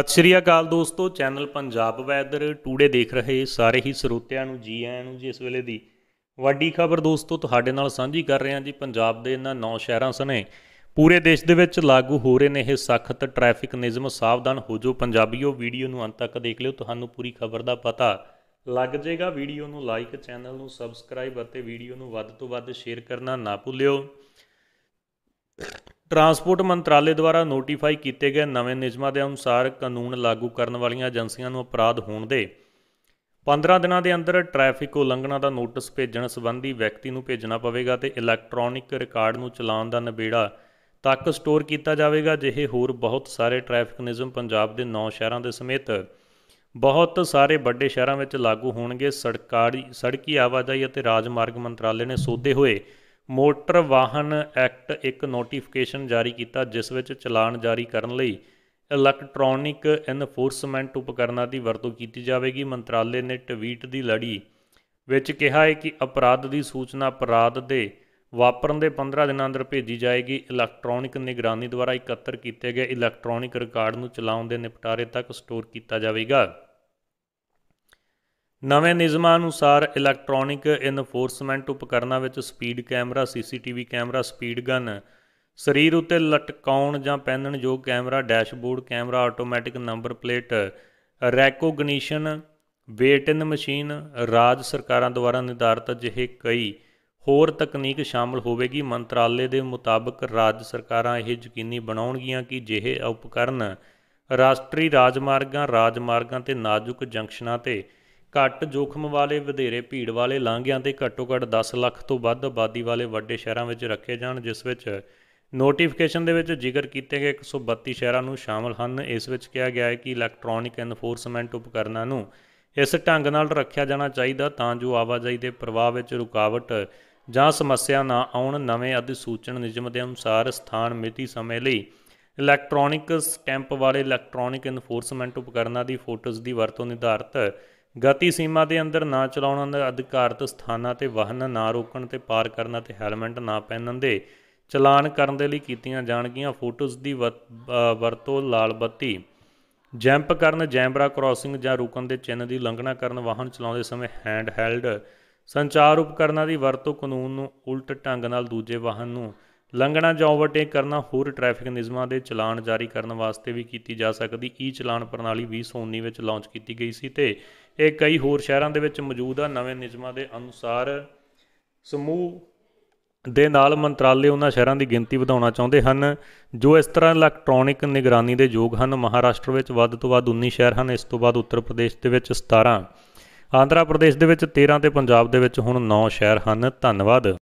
ਸਤਿ ਸ਼੍ਰੀ ਅਕਾਲ ਦੋਸਤੋ channel Punjab weather today ਦੇਖ ਰਹੇ ਸਾਰੇ ਹੀ ਸਰੋਤਿਆਂ ਨੂੰ ਜੀ ਆਇਆਂ ਨੂੰ ਜੀ ਇਸ ਵੇਲੇ ਦੀ ਵੱਡੀ ਖਬਰ ਦੋਸਤੋ ਤੁਹਾਡੇ ਨਾਲ ਸਾਂਝੀ ਕਰ ਰਹੇ ਹਾਂ ਜੀ ਪੰਜਾਬ ਦੇ ਇਹਨਾਂ 9 ਸ਼ਹਿਰਾਂ ਸਨੇ ਪੂਰੇ ਦੇਸ਼ ਦੇ ਵਿੱਚ ਲਾਗੂ ਹੋ ਰਹੇ ਨੇ ਇਹ ਸਖਤ ਟ੍ਰੈਫਿਕ ਨਿਯਮ ਸਾਵਧਾਨ ਹੋ ਜਾਓ ਪੰਜਾਬੀਓ ਵੀਡੀਓ ਨੂੰ ਅੰਤ ਤੱਕ ਦੇਖ ਲਿਓ ਤੁਹਾਨੂੰ ਪੂਰੀ ਖਬਰ ਦਾ ਪਤਾ ਲੱਗ ਜਾਏਗਾ ਵੀਡੀਓ ਨੂੰ ਲਾਈਕ ਚੈਨਲ ਨੂੰ ਸਬਸਕ੍ਰਾਈਬ ਅਤੇ ਵੀਡੀਓ ਨੂੰ ਵੱਧ ਤੋਂ ਵੱਧ ਸ਼ੇਅਰ ਕਰਨਾ ਨਾ ਭੁੱਲਿਓ ਟਰਾਂਸਪੋਰਟ ਮੰਤਰਾਲੇ ਦੁਆਰਾ ਨੋਟੀਫਾਈ ਕੀਤੇ ਗਏ ਨਵੇਂ ਨਿਯਮਾਂ ਦੇ ਅਨੁਸਾਰ ਕਾਨੂੰਨ ਲਾਗੂ ਕਰਨ ਵਾਲੀਆਂ ਏਜੰਸੀਆਂ ਨੂੰ ਅਪਰਾਧ ਹੋਣ ਦੇ 15 ਦਿਨਾਂ ਦੇ ਅੰਦਰ ਟ੍ਰੈਫਿਕ ਉਲੰਘਣਾ ਦਾ ਨੋਟਿਸ ਭੇਜਣ ਸੰਬੰਧੀ ਵਿਅਕਤੀ ਨੂੰ ਭੇਜਣਾ ਪਵੇਗਾ ਤੇ ਇਲੈਕਟ੍ਰੋਨਿਕ ਰਿਕਾਰਡ ਨੂੰ ਚਲਾਉਣ ਦਾ ਨਿਬੇੜਾ ਤੱਕ ਸਟੋਰ ਕੀਤਾ ਜਾਵੇਗਾ ਜਿਹੇ ਹੋਰ ਬਹੁਤ ਸਾਰੇ ਟ੍ਰੈਫਿਕ ਨਿਯਮ ਪੰਜਾਬ ਦੇ 9 ਸ਼ਹਿਰਾਂ ਦੇ ਸਮੇਤ ਬਹੁਤ ਸਾਰੇ ਵੱਡੇ ਸ਼ਹਿਰਾਂ ਵਿੱਚ ਲਾਗੂ ਹੋਣਗੇ ਸੜਕਾਰੀ ਸੜਕੀ ਆਵਾਜਾਈ ਅਤੇ ਰਾਜਮਾਰਗ ਮੰਤਰਾਲੇ ਨੇ ਸੋਧੇ ਹੋਏ ਮੋਟਰ ਵਾਹਨ ਐਕਟ ਇੱਕ ਨੋਟੀਫਿਕੇਸ਼ਨ ਜਾਰੀ ਕੀਤਾ ਜਿਸ ਵਿੱਚ ਚਲਾਨ ਜਾਰੀ ਕਰਨ ਲਈ ਇਲੈਕਟ੍ਰੋਨਿਕ ਐਨਫੋਰਸਮੈਂਟ ਉਪਕਰਨਾਂ ਦੀ ਵਰਤੋਂ ਕੀਤੀ ਜਾਵੇਗੀ ਮੰਤਰਾਲੇ ਨੇ ਟਵੀਟ ਦੀ ਲੜੀ ਵਿੱਚ ਕਿਹਾ ਹੈ ਕਿ ਅਪਰਾਧ ਦੀ ਸੂਚਨਾ ਅਪਰਾਧ ਦੇ ਵਾਪਰਨ ਦੇ 15 ਦਿਨਾਂ ਅੰਦਰ ਭੇਜੀ ਜਾਏਗੀ ਇਲੈਕਟ੍ਰੋਨਿਕ ਨਿਗਰਾਨੀ ਦੁਆਰਾ ਇਕੱਤਰ ਕੀਤੇ ਗਏ ਇਲੈਕਟ੍ਰੋਨਿਕ ਰਿਕਾਰਡ ਨੂੰ ਚਲਾਉਣ ਦੇ ਨਿਪਟਾਰੇ ਤੱਕ ਸਟੋਰ ਕੀਤਾ ਜਾਵੇਗਾ ਨਵੇਂ ਨਿਯਮਾਂ ਅਨੁਸਾਰ ਇਲੈਕਟ੍ਰੋਨਿਕ ਇਨਫੋਰਸਮੈਂਟ ਉਪਕਰਨਾਂ ਵਿੱਚ speed camera CCTV camera speed gun ਸਰੀਰ ਉੱਤੇ ਲਟਕਾਉਣ ਜਾਂ ਪਹਿਨਣ ਯੋਗ camera dashboard camera automatic number plate recognition weigh in machine ਰਾਜ ਸਰਕਾਰਾਂ ਦੁਆਰਾ ਨਿਰਧਾਰਿਤ ਜਿਹੇ ਕਈ ਹੋਰ ਤਕਨੀਕ ਸ਼ਾਮਲ ਹੋਵੇਗੀ ਮੰਤਰਾਲੇ ਦੇ ਮੁਤਾਬਕ ਰਾਜ ਸਰਕਾਰਾਂ ਇਹ ਯਕੀਨੀ ਬਣਾਉਣਗੀਆਂ ਕਿ ਜਿਹੇ ਉਪਕਰਨ ਰਾਸ਼ਟਰੀ ਰਾਜਮਾਰਗਾਂ ਰਾਜਮਾਰਗਾਂ ਤੇ ਨਾਜ਼ੁਕ ਜੰਕਸ਼ਨਾਂ ਤੇ ਘੱਟ ਜੋਖਮ ਵਾਲੇ ਵਧੇਰੇ ਭੀੜ ਵਾਲੇ ਲਾਂਘਿਆਂ ਤੇ ਘੱਟੋ-ਘੱਟ 10 ਲੱਖ ਤੋਂ ਵੱਧ ਆਬਾਦੀ ਵਾਲੇ ਵੱਡੇ ਸ਼ਹਿਰਾਂ ਵਿੱਚ ਰੱਖੇ ਜਾਣ ਜਿਸ ਵਿੱਚ ਨੋਟੀਫਿਕੇਸ਼ਨ ਦੇ ਵਿੱਚ ਜ਼ਿਕਰ ਕੀਤੇ ਗਏ 132 ਸ਼ਹਿਰਾਂ ਨੂੰ ਸ਼ਾਮਲ ਹਨ ਇਸ ਵਿੱਚ ਕਿਹਾ ਗਿਆ ਹੈ ਕਿ ਇਲੈਕਟ੍ਰੋਨਿਕ ਐਨਫੋਰਸਮੈਂਟ ਉਪਕਰਨਾਂ ਨੂੰ ਇਸ ਢੰਗ ਨਾਲ ਰੱਖਿਆ ਜਾਣਾ ਚਾਹੀਦਾ ਤਾਂ ਜੋ ਆਵਾਜਾਈ ਦੇ ਪ੍ਰਵਾਹ ਵਿੱਚ ਰੁਕਾਵਟ ਜਾਂ ਸਮੱਸਿਆ ਨਾ ਆਉਣ ਨਵੇਂ ਅਧਿਸੂਚਨ ਨਿਯਮ ਦੇ ਅਨੁਸਾਰ ਸਥਾਨ ਮਿਤੀ ਸਮੇਂ ਲਈ ਇਲੈਕਟ੍ਰੋਨਿਕ ਸਟੈਂਪ ਵਾਲੇ ਇਲੈਕਟ੍ਰੋਨਿਕ ਐਨਫੋਰਸਮੈਂਟ ਉਪਕਰਨਾਂ ਦੀ ਫੋਟੋਜ਼ ਦੀ ਵਰਤੋਂ ਨਿਰਧਾਰਤ ਗਤੀ ਸੀਮਾ ਦੇ ਅੰਦਰ ਨਾ ਚਲਾਉਣ ਦੇ ਅਧਿਕਾਰਤ ਸਥਾਨਾਂ ਤੇ ਵਾਹਨ ਨਾ ਰੋਕਣ ਤੇ ਪਾਰ ਕਰਨ ਅਤੇ ਹੈਲਮਟ ਨਾ ਪਹਿਨਣ ਦੇ ਚਲਾਨ ਕਰਨ ਦੇ ਲਈ ਕੀਤੀਆਂ ਜਾਣਗੀਆਂ ਫੋਟੋਜ਼ ਦੀ ਵਰਤੋਂ ਲਾਲ ਬੱਤੀ ਜੈਂਪ ਕਰਨ ਜੈਂਬਰਾ ਕ੍ਰਾਸਿੰਗ ਜਾਂ ਰੁਕਣ ਦੇ ਚਿੰਨ੍ਹ ਦੀ ਉਲੰਘਣਾ ਕਰਨ ਵਾਹਨ ਚਲਾਉਂਦੇ ਸਮੇਂ ਹੈਂਡ ਹੈਲਡ ਸੰਚਾਰ ਉਪਕਰਨਾਂ ਦੀ ਵਰਤੋਂ ਕਾਨੂੰਨ ਨੂੰ ਉਲਟ ਢੰਗ ਨਾਲ ਦੂਜੇ ਵਾਹਨ ਨੂੰ ਲੰਘਣਾ ਜਾਂ ਓਵਰਟੇਕ ਕਰਨਾ ਹੋਰ ਟ੍ਰੈਫਿਕ ਨਿਯਮਾਂ ਦੇ ਚਲਾਨ ਜਾਰੀ ਕਰਨ ਵਾਸਤੇ ਵੀ ਕੀਤੀ ਜਾ ਸਕਦੀ ਈ ਚਲਾਨ ਪ੍ਰਣਾਲੀ 2019 ਵਿੱਚ ਲਾਂਚ ਕੀਤੀ ਗਈ ਸੀ ਤੇ ਇਹ ਕਈ ਹੋਰ ਸ਼ਹਿਰਾਂ ਦੇ ਵਿੱਚ ਮੌਜੂਦ ਆ ਨਵੇਂ ਨਿਯਮਾਂ ਦੇ ਅਨੁਸਾਰ ਸਮੂਹ ਦੇ ਨਾਲ ਮੰਤਰਾਲੇ ਉਹਨਾਂ ਸ਼ਹਿਰਾਂ ਦੀ ਗਿਣਤੀ ਵਧਾਉਣਾ ਚਾਹੁੰਦੇ ਹਨ ਜੋ ਇਸ ਤਰ੍ਹਾਂ ਇਲੈਕਟ੍ਰੋਨਿਕ ਨਿਗਰਾਨੀ ਦੇ ਯੋਗ ਹਨ ਮਹਾਰਾਸ਼ਟਰ ਵਿੱਚ ਵੱਧ ਤੋਂ ਵੱਧ 19 ਸ਼ਹਿਰ ਹਨ ਇਸ ਤੋਂ ਬਾਅਦ ਉੱਤਰ ਪ੍ਰਦੇਸ਼ ਦੇ ਵਿੱਚ 17 ਆਂਧਰਾ ਪ੍ਰਦੇਸ਼ ਦੇ ਵਿੱਚ 13 ਤੇ ਪੰਜਾਬ ਦੇ ਵਿੱਚ ਹੁਣ 9 ਸ਼ਹਿਰ ਹਨ ਧੰਨਵਾਦ